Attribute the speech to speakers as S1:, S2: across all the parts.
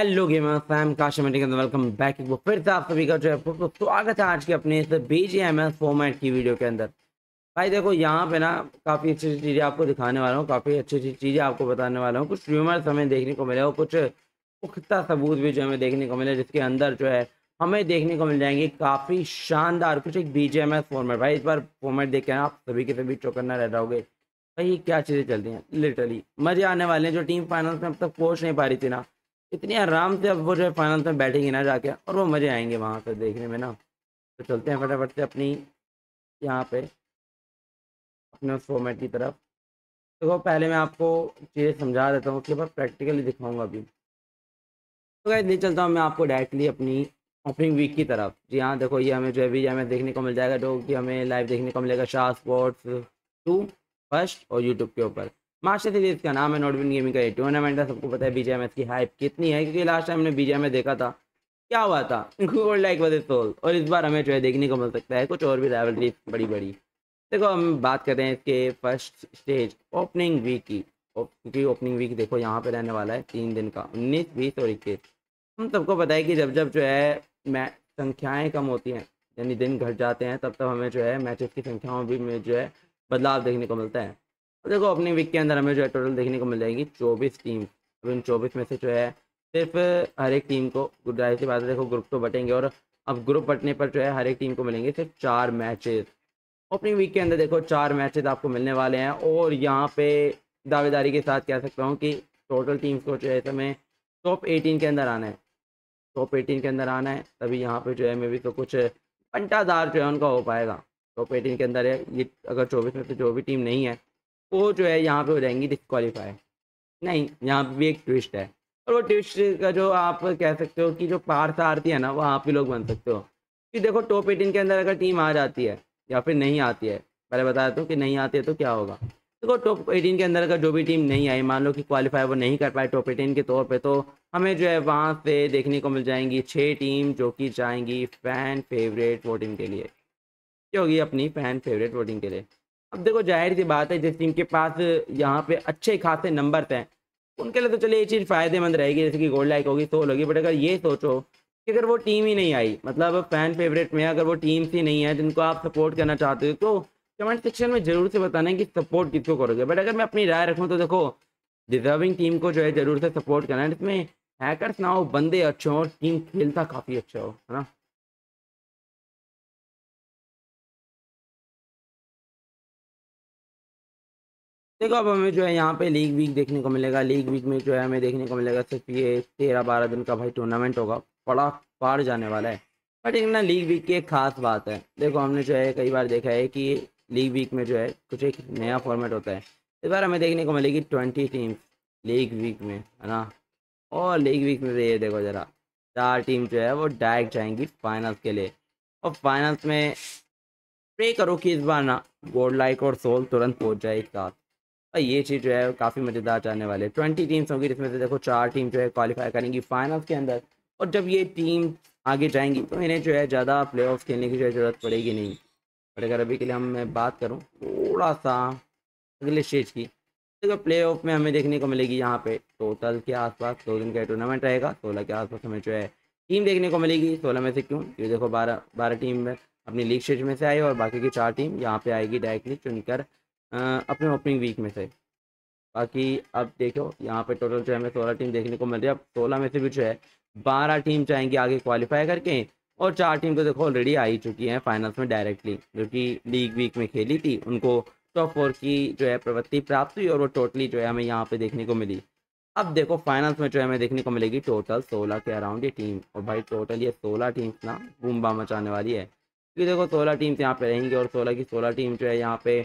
S1: hello welcome back एक फिर से आप सभी का जो है तो स्वागत है आज के अपने इस B G M S format की वीडियो के अंदर भाई देखो यहाँ पे ना काफ़ी अच्छी अच्छी चीज़ें आपको दिखाने वाला हूँ काफ़ी अच्छी अच्छी चीज़ें आपको बताने वाला हूँ कुछ व्यूमर्स हमें देखने को मिले और कुछ पुख्ता सबूत भी जो हमें देखने को मिले जिसके अंदर जो है हमें देखने को मिल जाएंगे काफ़ी शानदार कुछ एक बी फॉर्मेट भाई इस बार फॉर्मेट देख के आप सभी के सभी चौकन्ना रह जाओगे भाई क्या चीज़ें चलती हैं लिटरली मज़े आने वाले हैं जो टीम फाइनल्स में अब तक पहुँच नहीं पा रही थी ना इतने आराम से अब वो जो है फाइनल में बैठेंगे ना जाके और वो मज़े आएंगे वहाँ पर देखने में ना तो चलते हैं फटाफट से अपनी यहाँ पे अपने उस फॉर्मेट की तरफ देखो वो पहले मैं आपको चीज़ें समझा देता हूँ उसके बाद प्रैक्टिकली दिखाऊंगा अभी तो क्या नहीं चलता हूँ मैं आपको डायरेक्टली अपनी ओपनिंग वीक की तरफ जी हाँ देखो ये हमें जो है भी हमें देखने को मिल जाएगा जो कि हमें लाइव देखने को मिलेगा शाह स्पोर्ट्स टू फर्स्ट और यूट्यूब के ऊपर मास्टर सीरीज का नाम है नोटबिन गेमिंग का ये टूर्नामेंट है सबको पता है बीजेएमएस की हाइप कितनी है क्योंकि लास्ट टाइम हमने में देखा था क्या हुआ था गोल्ड लाइक वॉज सोल और इस बार हमें जो है देखने को मिल सकता है कुछ और भी राइवलरीज बड़ी बड़ी देखो हम बात करें हैं इसके फर्स्ट स्टेज ओपनिंग वीक की क्योंकि ओपनिंग वीक देखो यहाँ पे रहने वाला है तीन दिन का उन्नीस बीस और इक्कीस हम सबको पता है कि जब जब जो है मैच संख्याएँ कम होती हैं यानी दिन घट जाते हैं तब तब हमें जो है मैचेस की संख्याओं भी में जो है बदलाव देखने को मिलता है देखो अपनी वीक के अंदर हमें जो है टोटल देखने को मिल जाएगी चौबीस टीम अब इन चौबीस में से जो है सिर्फ हर एक टीम को जाहिर सी बात है देखो ग्रुप तो बटेंगे और अब ग्रुप बटने पर जो है हर एक टीम को मिलेंगे सिर्फ चार मैचेस ओपनिंग वीक के अंदर देखो चार मैचेस आपको मिलने वाले हैं और यहाँ पे दावेदारी के साथ कह सकता हूँ कि टोटल टीम्स को जो है समय टॉप एटीन के अंदर आना है टॉप एटीन के अंदर आना है तभी यहाँ पर जो है मे भी तो कुछ घंटादार जो है उनका हो पाएगा टॉप एटीन के अंदर है ये अगर चौबीस में से जो भी टीम नहीं है वो जो है यहाँ पे हो जाएंगी डिस्कवालीफाई नहीं यहाँ पे भी एक ट्विस्ट है और वो ट्विस्ट का जो आप कह सकते हो कि जो पार्थ आरती है ना वो आप ही लोग बन सकते हो कि देखो टॉप एटीन के अंदर अगर टीम आ जाती है या फिर नहीं आती है पहले बताया तो कि नहीं आती है तो क्या होगा देखो टॉप एटीन के अंदर अगर जो भी टीम नहीं आई मान लो कि क्वालिफाई वो नहीं कर पाए टॉप एटीन के तौर पे तो हमें जो है वहाँ से देखने को मिल जाएंगी छः टीम जो कि जाएंगी फैन फेवरेट वोटिंग के लिए क्या होगी अपनी फैन फेवरेट वोटिंग के लिए अब देखो जाहिर सी बात है जिस टीम के पास यहाँ पे अच्छे खासे नंबर हैं उनके लिए तो चलिए ये चीज़ फायदेमंद रहेगी जैसे कि गोल्ड लाइक होगी सोल तो होगी बट अगर ये सोचो कि अगर वो टीम ही नहीं आई मतलब फैन फेवरेट में अगर वो टीम सी नहीं है जिनको आप सपोर्ट करना चाहते हो तो कमेंट सेक्शन में जरूर से बताना कि सपोर्ट किसको करोगे बट अगर मैं अपनी राय रखूँ तो देखो डिजर्विंग टीम को जो है जरूर से सपोर्ट करना है इसमें हैकर्स ना हो बंदे अच्छे हों और टीम खेलता काफ़ी अच्छा हो है ना देखो अब हमें जो है यहाँ पे लीग वीक देखने को मिलेगा लीग वीक में जो है हमें देखने को मिलेगा सिर्फ ये तेरह बारह दिन का भाई टूर्नामेंट होगा बड़ा पार जाने वाला है बट एक ना लीग वीक की एक खास बात है देखो हमने जो है कई बार देखा है कि लीग वीक में जो है कुछ एक नया फॉर्मेट होता है इस बार हमें देखने को मिलेगी ट्वेंटी टीम लीग वीक में है ना और लीग वीक में ये देखो ज़रा चार टीम जो है वो डायरेक्ट जाएंगी फाइनल्स के लिए और फाइनल्स में प्रे करो कि इस बार ना गोल्ड लाइक और सोल तुरंत पहुँच जाए एक साथ और ये चीज़ जो है काफ़ी मज़ेदार जाने वाले ट्वेंटी टीम्स होंगी जिसमें से देखो चार टीम जो है क्वालिफाई करेंगी फाइनल्स के अंदर और जब ये टीम आगे जाएंगी तो इन्हें जो है ज़्यादा प्ले खेलने की जो ज़रूरत पड़ेगी नहीं और अगर अभी के लिए हम मैं बात करूँ थोड़ा सा अगले स्टेज की देखो प्ले ऑफ में हमें देखने को मिलेगी यहाँ पर टोटल के आसपास दो दिन का टूर्नामेंट रहेगा सोलह के आसपास हमें जो है टीम देखने को मिलेगी सोलह में से क्यों ये देखो बारह बारह टीम में अपनी लीग स्टेज में से आई और बाकी की चार टीम यहाँ पर आएगी डायरेक्टली चुनकर अपने ओपनिंग वीक में से बाकी अब देखो यहाँ पे टोटल जो है हमें सोलह टीम देखने को मिल रही है अब सोलह में से भी जो है बारह टीम चाहेंगी आगे क्वालिफाई करके और चार टीम को तो देखो ऑलरेडी आ ही चुकी हैं फाइनल्स में डायरेक्टली जो कि लीग वीक में खेली थी उनको टॉप फोर की जो है प्रवृत्ति प्राप्त हुई और वो टोटली जो है हमें यहाँ पे देखने को मिली अब देखो फाइनल्स में जो है हमें देखने को मिलेगी टोटल सोलह के अराउंड ये टीम और भाई टोटल ये सोलह टीम्स ना बुम्बा मचाने वाली है क्योंकि देखो सोलह टीम्स यहाँ पे रहेंगी और सोलह की सोलह टीम जो है यहाँ पे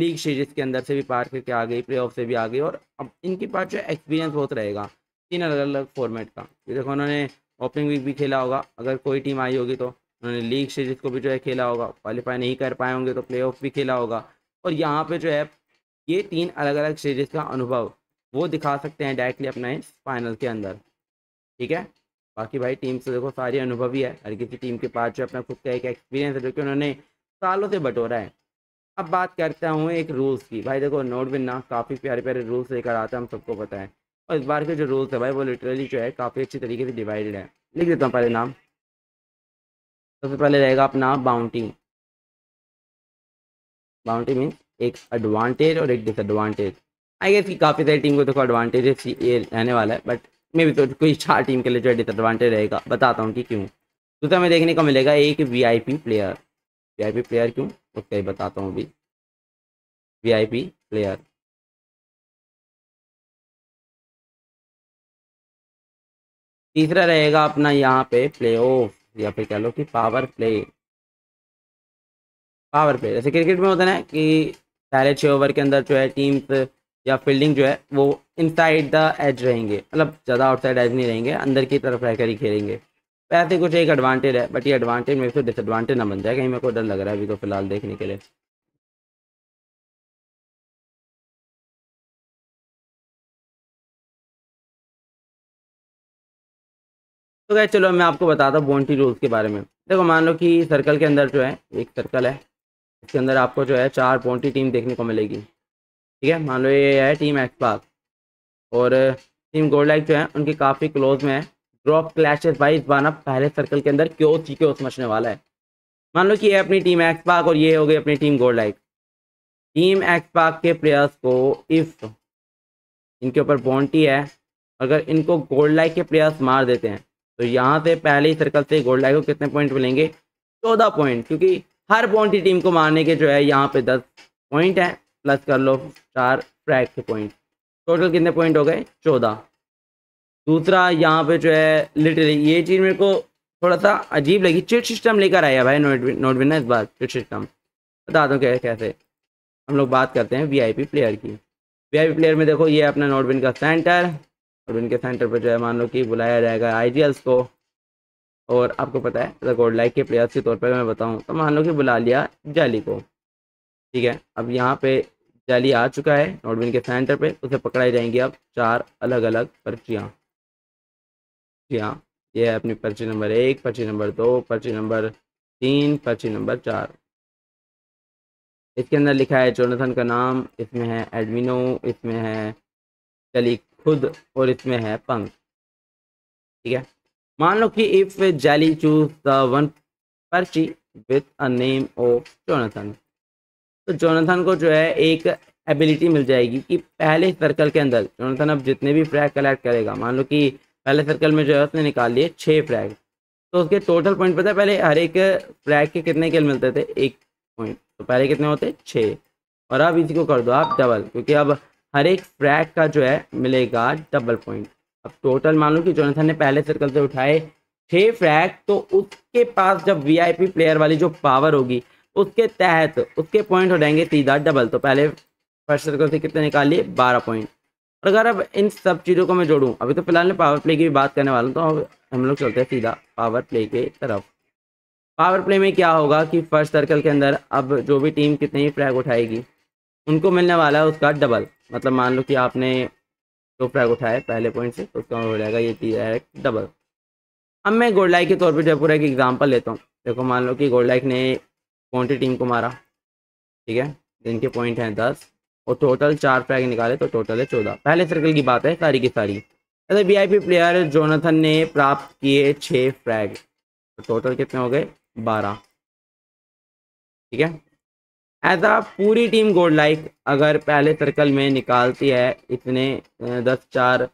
S1: लीग सीरीज के अंदर से भी पार करके आ गई प्ले से भी आ गई और अब इनके पास जो एक्सपीरियंस बहुत रहेगा तीन अलग अलग फॉर्मेट का देखो उन्होंने ओपनिंग वीक भी खेला होगा अगर कोई टीम आई होगी तो उन्होंने लीग सीरीज को भी जो है खेला होगा क्वालिफाई नहीं कर पाए होंगे तो प्ले भी खेला होगा और यहाँ पर जो है ये तीन अलग अलग सीरीज का अनुभव वो दिखा सकते हैं डायरेक्टली अपना इस फाइनल के अंदर ठीक है बाकी भाई टीम से देखो सारी ही है हर किसी टीम के पास जो अपना खुद का एक एक्सपीरियंस है जो कि उन्होंने सालों से बटोरा है अब बात करता हूँ एक रूल्स की भाई देखो नोट में ना काफ़ी प्यारे प्यारे रूल्स लेकर आते हैं हम सबको पता है और इस बार के जो रूल्स है भाई वो लिटरली जो है काफ़ी अच्छी तरीके से डिवाइडेड है लिख देता हूँ पहले नाम सबसे तो पहले रहेगा अपना बाउंटी बाउंटी मीन्स एक एडवांटेज और एक डिसएडवांटेज आई गेस की काफ़ी सारी टीम को देखो एडवांटेज ये रहने वाला है बट मे भी तो कोई चार टीम के लिए जो है डिसएडवांटेज रहेगा बताता हूँ कि क्यों दूसरा हमें देखने को मिलेगा एक वी प्लेयर वी प्लेयर क्यों ओके ही बताता हूँ अभी वी प्लेयर तीसरा रहेगा अपना यहाँ पे प्ले ऑफ या फिर कह लो कि पावर प्ले पावर प्ले जैसे क्रिकेट में होता है ना कि पहले छः ओवर के अंदर जो है टीम्स या फील्डिंग जो है वो इनसाइड द एज रहेंगे मतलब ज़्यादा आउटसाइड एज नहीं रहेंगे अंदर की तरफ रहकर ही खेलेंगे पैसे कुछ एक एडवांटेज है बट ये एडवांटेज मेरे से डिसएडवांटेज ना बन जाए कहीं मेरे को डर लग रहा है अभी तो फिलहाल देखने के लिए तो क्या चलो मैं आपको बताता हूँ बॉन्टी रूल्स के बारे में देखो मान लो कि सर्कल के अंदर जो है एक सर्कल है इसके अंदर आपको जो है चार बोन्टी टीम देखने को मिलेगी ठीक है मान लो ये है टीम एक्सपाक और टीम गोल्ड लाइक जो है उनके काफ़ी क्लोज में है ड्रॉप क्लैशेस भाई इस बार ना पहले सर्कल के अंदर क्यों चीके क्यों समझने वाला है मान लो कि ये अपनी टीम एक्स पाक और ये हो गई अपनी team gold like team X पाक के प्लेयर्स को इफ इनके ऊपर बॉन्टी है अगर इनको गोल्ड लाइक के प्लेयर्स मार देते हैं तो यहाँ से पहले ही सर्कल से गोल्ड लाइक को कितने पॉइंट मिलेंगे चौदह पॉइंट क्योंकि हर बॉन्टी टीम को मारने के जो है यहाँ पे दस पॉइंट है प्लस कर लो चार ट्रैक के पॉइंट टोटल कितने पॉइंट हो गए चौदह दूसरा यहाँ पे जो है लिटरली ये चीज़ मेरे को थोड़ा सा अजीब लगी चिट सिस्टम लेकर आया भाई नोट नोटबिन ना इस बार चिट सिस्टम बता दो क्या कैसे हम लोग बात करते हैं वीआईपी प्लेयर की वीआईपी प्लेयर में देखो ये अपना नोटबिन का सेंटर नोटबिन के सेंटर पर जो है मान लो कि बुलाया जाएगा आई को और आपको पता है रिकॉर्ड लाइक के प्लेयर्स के तौर पर मैं बताऊँ तो मान लो कि बुला लिया जाली को ठीक है अब यहाँ पे जाली आ चुका है नोटबिन के सेंटर पे उसे पकड़ाई जाएंगी अब चार अलग अलग पर्चियाँ जी ये है अपनी पर्ची नंबर एक पर्ची नंबर दो पर्ची नंबर तीन पर्ची नंबर चार इसके अंदर लिखा है जोनाथन का नाम इसमें है एडमिनो इसमें है कली खुद और इसमें है पंख ठीक है मान लो कि if Jelly choose the one पर्ची with a name of Jonathan तो जोनाथन को जो है एक एबिलिटी मिल जाएगी कि पहले सर्कल के अंदर जोनाथन अब जितने भी फ्रैग कलेक्ट करेगा मान लो कि पहले सर्कल में जो है उसने निकाल लिए छः फ्रैग तो उसके टोटल पॉइंट पता है पहले हर एक फ्रैग के कितने किल मिलते थे एक पॉइंट तो पहले कितने होते छः और अब इसी को कर दो आप डबल क्योंकि अब हर एक फ्रैग का जो है मिलेगा डबल पॉइंट अब टोटल मान लो कि जोनाथन ने पहले सर्कल से उठाए छः फ्रैग तो उसके पास जब वी प्लेयर वाली जो पावर होगी उसके तहत उसके पॉइंट हो जाएंगे सीधा डबल तो पहले फर्स्ट सर्कल से कितने निकाल लिए बारह पॉइंट और अगर अब इन सब चीज़ों को मैं जोड़ूँ अभी तो फिलहाल मैं पावर प्ले की भी बात करने वाला हूँ तो अब हम लोग चलते हैं सीधा पावर प्ले के तरफ पावर प्ले में क्या होगा कि फर्स्ट सर्कल के अंदर अब जो भी टीम कितनी फ्रैग उठाएगी उनको मिलने वाला है उसका डबल मतलब मान लो कि आपने दो फ्रैग उठाए पहले पॉइंट से तो उसका हो जाएगा ये डायरेक्ट डबल अब मैं लाइक के तौर पर जयपुर एक एग्जाम्पल लेता हूँ देखो मान लो कि लाइक ने कौन सी टीम को मारा ठीक है जिनके पॉइंट हैं दस और टोटल चार फ्रैग निकाले तो टोटल है चौदह पहले सर्कल की बात है सारी की सारी ऐसे V I P player Jonathan ने प्राप्त किए छः फ्रैग तो टोटल कितने हो गए बारह ठीक है ऐसा पूरी टीम गोल्ड लाइक अगर पहले सर्कल में निकालती है इतने दस चार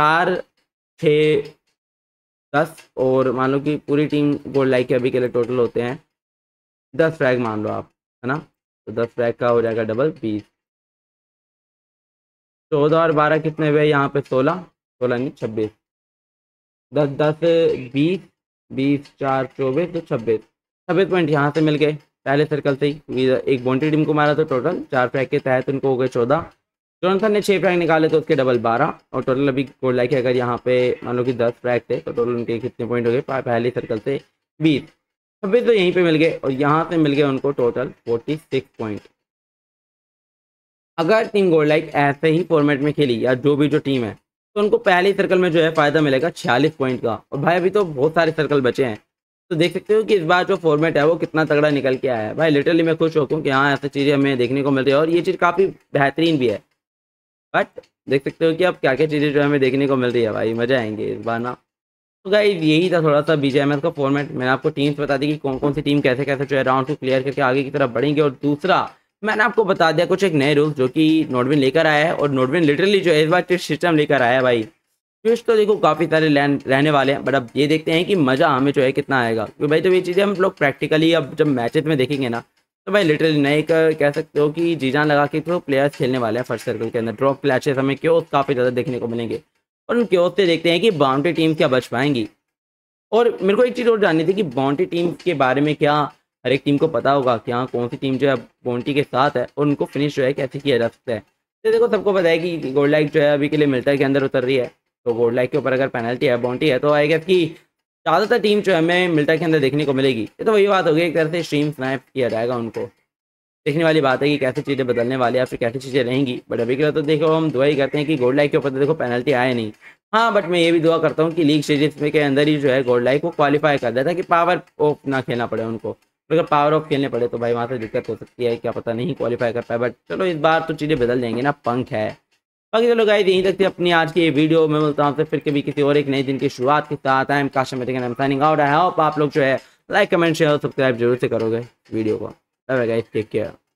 S1: चार छ दस और मान लो कि पूरी टीम गोल्ड लाइक के अभी के लिए टोटल होते हैं दस फ्रैग मान लो आप है ना तो दस फ्रैग का हो जाएगा डबल बीस चौदह और बारह कितने हुए यहाँ पे सोलह सोलह नहीं छब्बीस दस दस बीस बीस चार चौबीस तो छब्बीस छब्बीस पॉइंट यहाँ से मिल गए पहले सर्कल से ही एक बॉन्टी टीम को मारा तो टोटल चार फ्रैक के तहत उनको हो गए चौदह सर ने छः फ्रैक निकाले तो उसके डबल बारह और टोटल अभी गोल लाइक अगर यहाँ पे मान लो कि दस फ्रैक थे तो टोटल उनके कितने पॉइंट हो गए पहले सर्कल से बीस छब्बीस तो यहीं पर मिल गए और यहाँ से मिल गए उनको टोटल फोर्टी सिक्स पॉइंट अगर टीम गोल्ड लाइक ऐसे ही फॉर्मेट में खेली या जो भी जो टीम है तो उनको पहले सर्कल में जो है फ़ायदा मिलेगा छियालीस पॉइंट का और भाई अभी तो बहुत सारे सर्कल बचे हैं तो देख सकते हो कि इस बार जो फॉर्मेट है वो कितना तगड़ा निकल के आया है भाई लिटरली मैं खुश होता हूँ कि हाँ ऐसी चीज़ें हमें देखने को मिल रही है और ये चीज़ काफ़ी बेहतरीन भी है बट देख सकते हो कि अब क्या क्या चीज़ें जो हमें देखने को मिल रही है भाई मज़ा आएंगे इस बार ना तो भाई यही था थोड़ा सा बी का फॉर्मेट मैंने आपको टीम्स बता दी कि कौन कौन सी टीम कैसे कैसे जो है राउंड को क्लियर करके आगे की तरफ बढ़ेंगे और दूसरा मैंने आपको बता दिया कुछ एक नए रूल जो कि नोटविन लेकर आया है और नोटबिन लिटरली जो इस बार सिस्टम लेकर आया है भाई फिर तो देखो काफ़ी सारे रहने वाले हैं बट अब ये देखते हैं कि मज़ा हमें जो है कितना आएगा क्योंकि भाई तो ये चीज़ें हम लोग प्रैक्टिकली अब जब मैचेस में देखेंगे ना तो भाई लिटरली नए कह सकते हो कि जान लगा के तो प्लेयर्स खेलने वाले हैं फर्स्ट सर्कल के अंदर ड्रॉप क्लैचेस हमें क्यों काफ़ी ज़्यादा देखने को मिलेंगे और उन क्यों से देखते हैं कि बाउंड्री टीम क्या बच पाएंगी और मेरे को एक चीज़ और जाननी थी कि बाउंड्री टीम के बारे में क्या हर एक टीम को पता होगा कि हाँ कौन सी टीम जो है बॉन्टी के साथ है और उनको फिनिश जो है कैसे किया जा सकता है तो देखो सबको पता है कि गोल्ड लाइक जो है अभी के लिए मिलता के अंदर उतर रही है तो गोल्ड लाइक के ऊपर अगर पेनल्टी है बाउंड्री है तो आई गेस की ज़्यादातर टीम जो हमें मिल्टा के अंदर देखने को मिलेगी ये तो वही बात होगी एक तरह से स्ट्रीम स्नैप किया जाएगा उनको देखने वाली बात है कि कैसे चीज़ें बदलने वाली या फिर कैसी चीज़ें रहेंगी बट अभी के लिए तो देखो हम दुआ ही करते हैं कि गोल्ड लाइक के ऊपर तो देखो पेनल्टी आए नहीं हाँ बट मैं ये भी दुआ करता हूँ कि लीग स्टेज के अंदर ही जो है गोल्ड लाइक को क्वालिफाई कर दे ताकि पावर ऑफ ना खेलना पड़े उनको अगर पावर ऑफ खेलने पड़े तो भाई वहाँ से दिक्कत हो सकती है क्या पता नहीं क्वालिफाई कर पाए बट चलो इस बार तो चीज़ें बदल जाएंगी ना पंख है बाकी चलो गाइस यहीं तक थी अपनी आज की ये वीडियो में बोलता हूँ फिर कभी किसी और एक नए दिन की शुरुआत के साथ आई एम काशम साइनिंग आउट आई होप आप लोग जो है लाइक कमेंट शेयर सब्सक्राइब जरूर से करोगे वीडियो को गाइस टेक केयर